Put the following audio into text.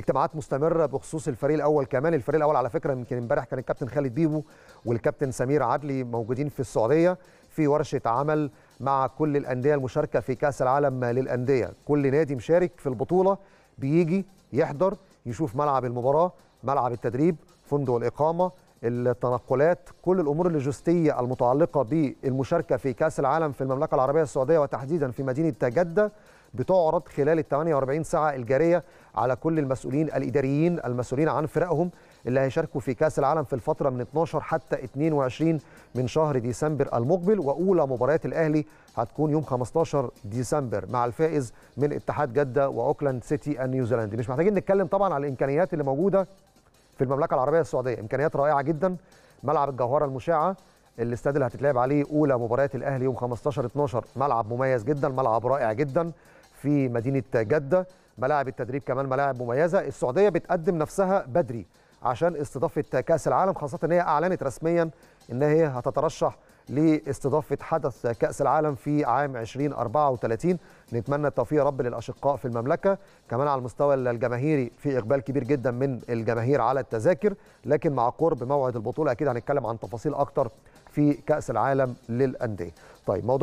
اجتماعات مستمره بخصوص الفريق الاول كمان الفريق الاول على فكره يمكن امبارح كان الكابتن خالد بيبو والكابتن سمير عدلي موجودين في السعوديه في ورشه عمل مع كل الانديه المشاركه في كاس العالم للانديه كل نادي مشارك في البطوله بيجي يحضر يشوف ملعب المباراه ملعب التدريب فندق الاقامه التنقلات كل الامور اللوجستيه المتعلقه بالمشاركه في كاس العالم في المملكه العربيه السعوديه وتحديدا في مدينه جده بتعرض خلال ال 48 ساعه الجاريه على كل المسؤولين الاداريين المسؤولين عن فرقهم اللي هيشاركوا في كاس العالم في الفتره من 12 حتى 22 من شهر ديسمبر المقبل واولى مباريات الاهلي هتكون يوم 15 ديسمبر مع الفائز من اتحاد جده واوكلاند سيتي النيوزيلندي مش محتاجين نتكلم طبعا على الامكانيات اللي موجوده في المملكه العربيه السعوديه امكانيات رائعه جدا ملعب الجوهره المشعه الاستاد اللي هتتلعب عليه اولى مباريات الاهلي يوم 15 12 ملعب مميز جدا ملعب رائع جدا في مدينه جده ملاعب التدريب كمان ملاعب مميزه السعوديه بتقدم نفسها بدري عشان استضافه كاس العالم خاصه ان هي اعلنت رسميا ان هي هتترشح لاستضافه حدث كاس العالم في عام 2034 نتمنى التوفيق يا رب للاشقاء في المملكه كمان على المستوى الجماهيري في اقبال كبير جدا من الجماهير على التذاكر لكن مع قرب موعد البطوله اكيد هنتكلم عن تفاصيل اكتر في كاس العالم للانديه طيب موضوع